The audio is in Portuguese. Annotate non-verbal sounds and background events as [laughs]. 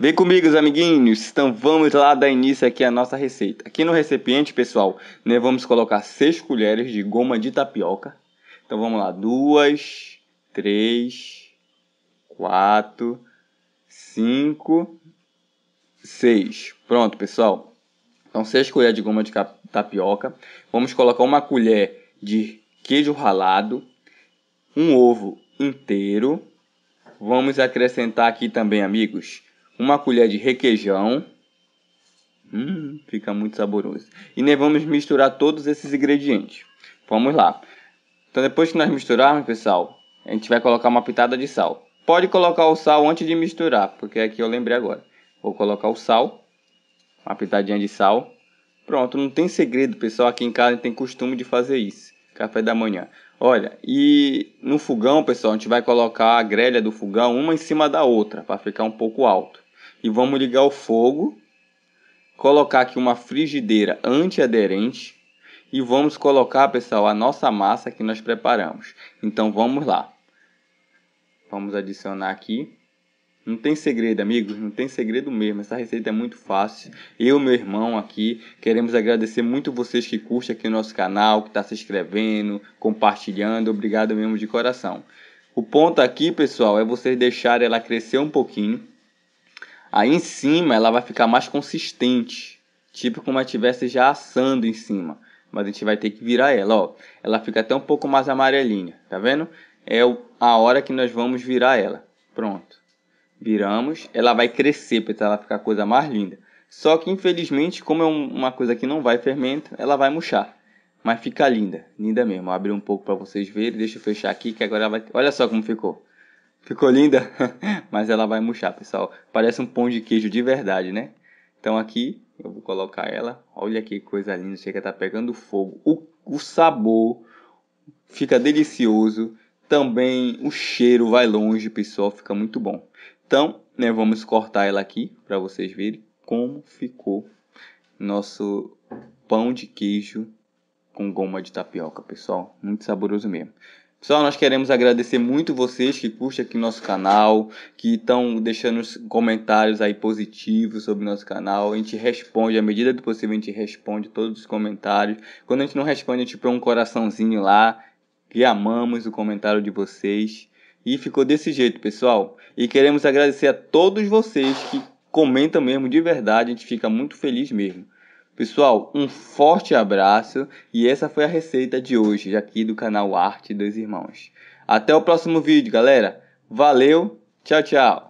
Vem comigo, amiguinhos, então vamos lá dar início aqui à nossa receita. Aqui no recipiente, pessoal, né, vamos colocar 6 colheres de goma de tapioca. Então vamos lá, 2, 3, 4, 5, 6. Pronto, pessoal. Então 6 colheres de goma de tapioca. Vamos colocar uma colher de queijo ralado, um ovo inteiro. Vamos acrescentar aqui também, amigos, uma colher de requeijão. Hum, fica muito saboroso. E nós vamos misturar todos esses ingredientes. Vamos lá. Então depois que nós misturarmos, pessoal, a gente vai colocar uma pitada de sal. Pode colocar o sal antes de misturar, porque aqui é eu lembrei agora. Vou colocar o sal, uma pitadinha de sal. Pronto, não tem segredo, pessoal. Aqui em casa tem costume de fazer isso. Café da manhã. Olha, e no fogão, pessoal, a gente vai colocar a grelha do fogão uma em cima da outra, para ficar um pouco alto e vamos ligar o fogo, colocar aqui uma frigideira antiaderente e vamos colocar, pessoal, a nossa massa que nós preparamos. Então vamos lá. Vamos adicionar aqui. Não tem segredo, amigos, não tem segredo mesmo. Essa receita é muito fácil. Eu, meu irmão aqui, queremos agradecer muito vocês que curtem aqui o nosso canal, que está se inscrevendo, compartilhando. Obrigado mesmo de coração. O ponto aqui, pessoal, é vocês deixarem ela crescer um pouquinho Aí em cima ela vai ficar mais consistente, tipo como se estivesse já assando em cima. Mas a gente vai ter que virar ela, ó. Ela fica até um pouco mais amarelinha, tá vendo? É a hora que nós vamos virar ela. Pronto. Viramos, ela vai crescer para ela ficar a coisa mais linda. Só que infelizmente, como é uma coisa que não vai fermento, ela vai murchar. Mas fica linda, linda mesmo. Vou abrir um pouco para vocês verem. Deixa eu fechar aqui que agora vai. Olha só como ficou. Ficou linda? [laughs] Mas ela vai murchar, pessoal. Parece um pão de queijo de verdade, né? Então aqui eu vou colocar ela. Olha que coisa linda, chega tá pegando fogo. O, o sabor fica delicioso. Também o cheiro vai longe, pessoal, fica muito bom. Então, né, vamos cortar ela aqui para vocês verem como ficou nosso pão de queijo com goma de tapioca, pessoal. Muito saboroso mesmo. Pessoal, nós queremos agradecer muito vocês que curtem aqui nosso canal, que estão deixando comentários aí positivos sobre nosso canal. A gente responde, à medida do possível, a gente responde todos os comentários. Quando a gente não responde, a gente põe um coraçãozinho lá, que amamos o comentário de vocês. E ficou desse jeito, pessoal. E queremos agradecer a todos vocês que comentam mesmo de verdade, a gente fica muito feliz mesmo. Pessoal, um forte abraço e essa foi a receita de hoje aqui do canal Arte dos Irmãos. Até o próximo vídeo, galera. Valeu, tchau, tchau.